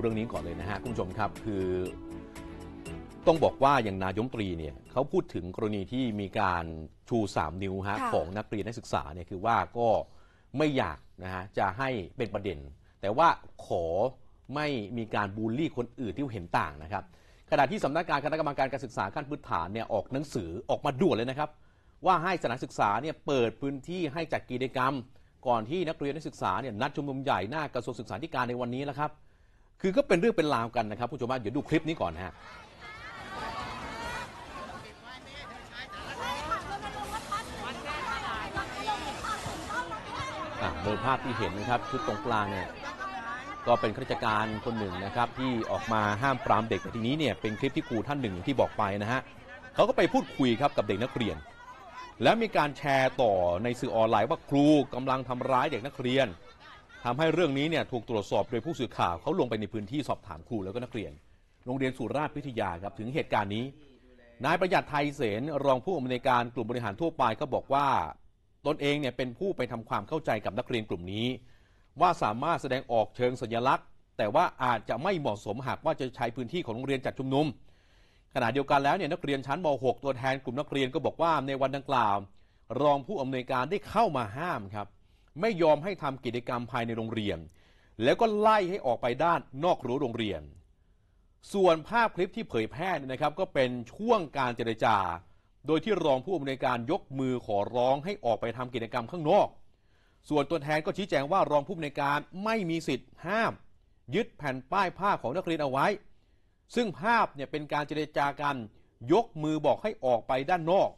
เรื่องนี้ก่อนเลยนะฮะคุณผู้ชมครับคือต้องบอกว่าอย่างนายมตรีเนี่ยเขาพูดถึงกรณีที่มีการชู 3 นิ้วฮะของนักเรียนนักศึกษาเนี่ยคือว่าก็ไม่อยากนะฮะจะให้เป็นประเด็น แต่ว่าขอไม่มีการบูลลี่คนอื่นที่เห็นต่างนะครับขณะที่สำนักงานคณะกรรมการการศึกษาขั้นพื้นฐานเนี่ยออกหนังสือออกมาด่วนเลยนะครับ ว่าให้สถานศึกษาเนี่ยเปิดพื้นที่ให้จัดกิจกรรม ก่อนที่นักเรียนนักศึกษาเนี่ยนัดชุมนุมใหญ่หน้ากระทรวงศึกษาธิการในวันนี้แล้วครับคือก็เป็นเรื่องเป็นราวกันนะครับผู้ชมว่าเดี๋ยวดูคลิปนี้ก่อนฮะเบอร์ภาพที่เห็นนะครับชุดตรงกลางเนี่ยก็เป็นข้าราชการคนหนึ่งนะครับที่ออกมาห้ามปรามเด็กแต่ทีนี้เนี่ยเป็นคลิปที่ครูท่านหนึ่งที่บอกไปนะฮะเขาก็ไปพูดคุยครับกับเด็กนักเรียน แล้วมีการแชร์ต่อในสื่อออนไลน์ว่าครูกำลังทำร้ายเด็กนักเรียนทำให้เรื่องนี้เนี่ยถูกตรวจสอบโดยผู้สื่อข่าว เขาลงไปในพื้นที่สอบถามครูแล้วก็นักเรียน โรงเรียนสุราษฎร์พิทยาครับถึงเหตุการณ์นี้ นายประหยัดไทยเสนรองผู้อำนวยการกลุ่มบริหารทั่วไปก็บอกว่า ตนเองเนี่ยเป็นผู้ไปทำความเข้าใจกับนักเรียนกลุ่มนี้ ว่าสามารถแสดงออกเชิงสัญลักษณ์ แต่ว่าอาจจะไม่เหมาะสมหากว่าจะใช้พื้นที่ของโรงเรียนจัดชุมนุมขณะเดียวกันแล้วเนี่ยนักเรียนชั้นม .6 ตัวแทนกลุ่มนักเรียนก็บอกว่าในวันดังกล่าว รองผู้อำนวยการได้เข้ามาห้ามครับไม่ยอมให้ทำกิจกรรมภายในโรงเรียน แล้วก็ไล่ให้ออกไปด้านนอกรั้วโรงเรียน ส่วนภาพคลิปที่เผยแพร่นะครับ ก็เป็นช่วงการเจรจา โดยที่รองผู้อำนวยการยกมือขอร้องให้ออกไปทำกิจกรรมข้างนอก ส่วนตัวแทนก็ชี้แจงว่ารองผู้อำนวยการไม่มีสิทธิ์ห้าม ยึดแผ่นป้ายผ้าของนักเรียนเอาไว้ ซึ่งภาพเนี่ยเป็นการเจรจากัน ยกมือบอกให้ออกไปด้านนอก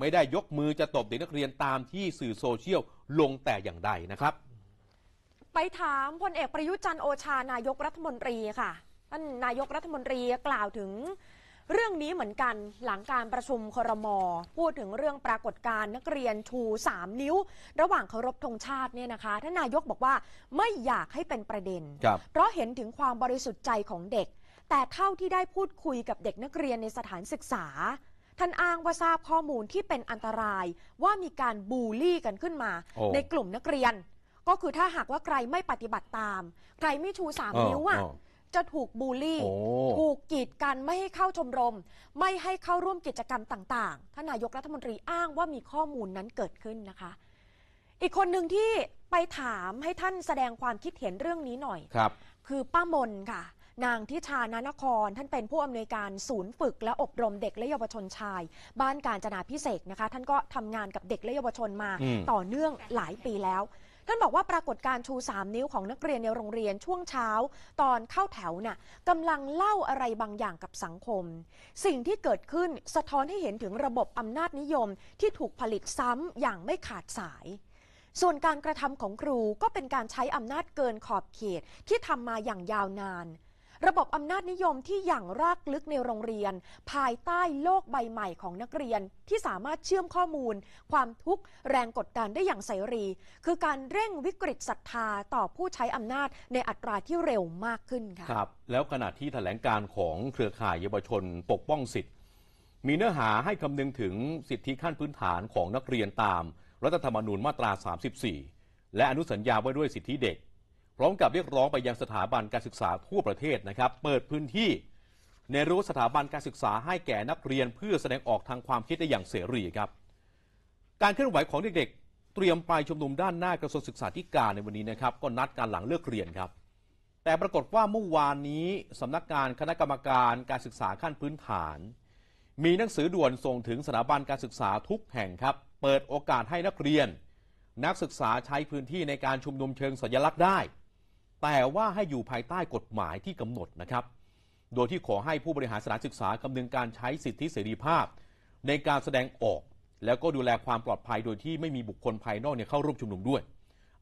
ไม่ได้ยกมือจะตบเด็กนักเรียนตามที่สื่อโซเชียลลงแต่อย่างใดนะครับ ไปถามพลเอกประยุจันโอชานายกรัฐมนตรีค่ะท่านนายกรัฐมนตรีกล่าวถึง เรื่องนี้เหมือนกันหลังการประชุมครม พูดถึงเรื่องปรากฏการณ์นักเรียนชู3 นิ้ว ระหว่างเคารพธงชาติเนี่ยนะคะ ท่านนายกบอกว่าไม่อยากให้เป็นประเด็น เพราะเห็นถึงความบริสุทธิ์ใจของเด็ก แต่เท่าที่ได้พูดคุยกับเด็กนักเรียนในสถานศึกษาท่านอ้างว่าทราบข้อมูลที่เป็นอันตรายว่ามีการบูลลี่ กันขึ้นมา ในกลุ่มนักเรียน ก็คือถ้าหากว่าใครไม่ปฏิบัติตาม ใครไม่ชูสามนิ้วอ่ะจะถูกบูลลี่ ถูกกีดกันไม่ให้เข้าชมรม ไม่ให้เข้าร่วมกิจกรรมต่าง ๆท่านนายกรัฐมนตรีอ้างว่ามีข้อมูลนั้นเกิดขึ้นนะคะ อีกคนหนึ่งที่ไปถามให้ท่านแสดงความคิดเห็นเรื่องนี้หน่อยครับ คือป้ามนค่ะนางทิชานานครท่านเป็นผู้อำนวยการศูนย์ฝึกและอบรมเด็กและเยาวชนชาย บ้านการจนาพิเศษนะคะท่านก็ทำงานกับเด็กและเยาวชนมา ต่อเนื่องหลายปีแล้ว ท่านบอกว่าปรากฏการชู3นิ้วของนักเรียนในโรงเรียนช่วงเช้า ตอนเข้าแถวน่ะกำลังเล่าอะไรบางอย่างกับสังคม สิ่งที่เกิดขึ้นสะท้อนให้เห็นถึงระบบอำนาจนิยม ที่ถูกผลิตซ้ำอย่างไม่ขาดสาย ส่วนการกระทำของครูก็เป็นการใช้อำนาจเกินขอบเขตที่ทำมาอย่างยาวนานระบบอำนาจนิยมที่อย่างรากลึกในโรงเรียน ภายใต้โลกใบใหม่ของนักเรียน ที่สามารถเชื่อมข้อมูล ความทุกข์แรงกดดันได้อย่างเสรี คือการเร่งวิกฤตศรัทธาต่อผู้ใช้อำนาจในอัตราที่เร็วมากขึ้นค่ะครับ แล้วขณะที่แถลงการของเครือข่ายเยาวชนปกป้องสิทธิมีเนื้อหาให้คำนึงถึงสิทธิขั้นพื้นฐานของนักเรียนตาม รัฐธรรมนูญมาตรา 34 และอนุสัญญาไว้ด้วยสิทธิเด็กพร้อมกับเรียกร้องไปยังสถาบันการศึกษาทั่วประเทศนะครับ เปิดพื้นที่ ในรู้สถาบันการศึกษาให้แก่นักเรียน เพื่อแสดงออกทางความคิดได้อย่างเสรีครับการเคลื่อนไหวของเด็กๆเตรียมไปชุมนุมด้านหน้ากระทรวงศึกษาธิการในวันนี้นะครับก็นัดการหลังเลิกเรียนครับ แต่ปรากฏว่าเมื่อวานนี้สำนักงานคณะกรรมการการศึกษาขั้นพื้นฐาน มีหนังสือด่วนส่งถึงสถาบันการศึกษาทุกแห่งครับเปิดโอกาสให้นักเรียน นักศึกษาใช้พื้นที่ในการชุมนุมเชิงสัญลักษณ์ได้แต่ว่าให้อยู่ภายใต้กฎหมายที่กำหนดนะครับ โดยที่ขอให้ผู้บริหารสถานศึกษากำเนินการใช้สิทธิเสรีภาพ ในการแสดงออก แล้วก็ดูแลความปลอดภัยโดยที่ไม่มีบุคคลภายนอกเนี่ยเข้าร่วมชุมนุมด้วย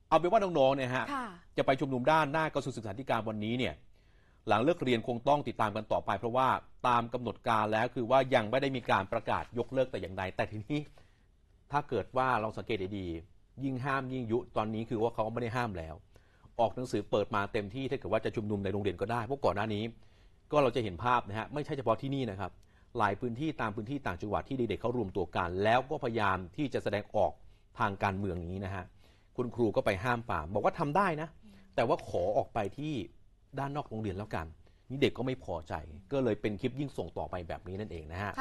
เอาเป็นว่าน้องๆเนี่ยฮะจะไปชุมนุมด้านหน้ากระทรวงศึกษาธิการวันนี้เนี่ยหลังเลิกเรียนคงต้องติดตามกันต่อไป เพราะว่าตามกำหนดการแล้วคือว่ายังไม่ได้มีการประกาศยกเลิกแต่อย่างใดแต่ทีนี้ถ้าเกิดว่าเราสังเกตดีๆ ยิ่งห้ามยิ่งยุตอนนี้คือว่าเขาไม่ได้ห้ามแล้วออกหนังสือเปิดมาเต็มที่ถ้าเกิดว่าจะชุมนุมในโรงเรียนก็ได้เพราะก่อนหน้านี้ ก็เราจะเห็นภาพนะฮะไม่ใช่เฉพาะที่นี่นะครับ หลายพื้นที่ตามพื้นที่ต่างจังหวัดที่เด็กๆเขารวมตัวกัน แล้วก็พยายามที่จะแสดงออกทางการเมืองนี้นะฮะคุณครูก็ไปห้ามปามบอกว่าทำได้นะ แต่ว่าขอออกไปที่ด้านนอกโรงเรียนแล้วกัน นี่เด็กก็ไม่พอใจ ก็เลยเป็นคลิปยิ่งส่งต่อไปแบบนี้นั่นเองนะฮะ